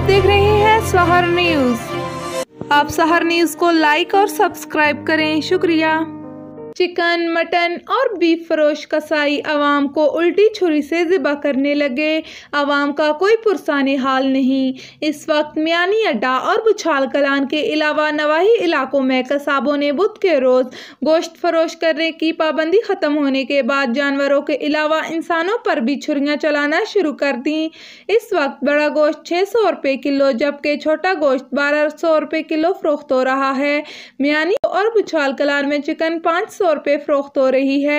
आप देख रहे हैं सहर न्यूज आप सहर न्यूज को लाइक और सब्सक्राइब करें शुक्रिया चिकन मटन और बीफ फरोश कसाई आवाम को उल्टी छुरी से ज़िबा करने लगे आवाम का कोई पुरसान हाल नहीं इस वक्त मियानी अड्डा और बुछाल कलान के अलावा नवाही इलाकों में कसाबों ने बुध के रोज़ गोश्त फरोश करने की पाबंदी ख़त्म होने के बाद जानवरों के अलावा इंसानों पर भी छुरियाँ चलाना शुरू कर दी इस वक्त बड़ा गोश्त छः सौ रुपये किलो जबकि छोटा गोश्त बारह सौ रुपये किलो फरोख्त हो रहा है मियानी और बुछाल कलान में चिकन पाँच तौर पर फरोख्त हो रही है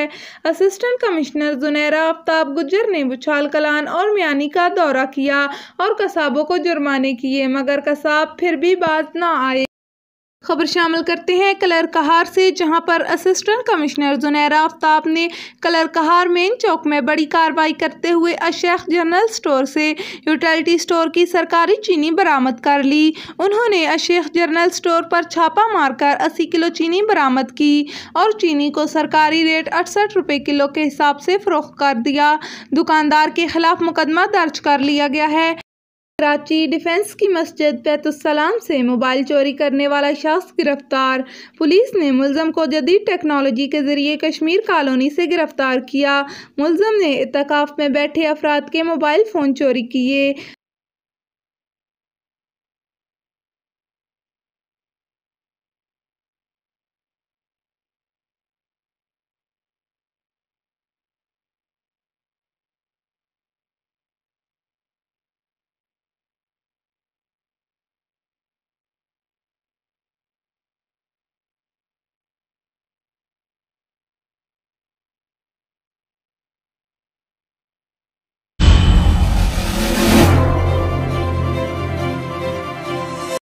असिस्टेंट कमिश्नर जुनेरा आफ्ताब गुजर ने बुछाल कलान और म्यानी का दौरा किया और कसाबों को जुर्माने किए मगर कसाब फिर भी बात ना आए खबर शामिल करते हैं कलर कहार से जहां पर असिस्टेंट कमिश्नर जुनैर आफ्ताब ने कलर कहार मेन चौक में बड़ी कार्रवाई करते हुए अशेख जनरल स्टोर से यूटिलिटी स्टोर की सरकारी चीनी बरामद कर ली उन्होंने अशेख जनरल स्टोर पर छापा मारकर 80 किलो चीनी बरामद की और चीनी को सरकारी रेट अड़सठ रुपये किलो के हिसाब से फरोख कर दिया दुकानदार के खिलाफ मुकदमा दर्ज कर लिया गया है कराची डिफेंस की मस्जिद पैतुसलाम से मोबाइल चोरी करने वाला शख्स गिरफ्तार पुलिस ने मुलम को जदीद टेक्नोलॉजी के जरिए कश्मीर कॉलोनी से गिरफ्तार किया मुलम ने इतकाफ़ में बैठे अफराद के मोबाइल फ़ोन चोरी किए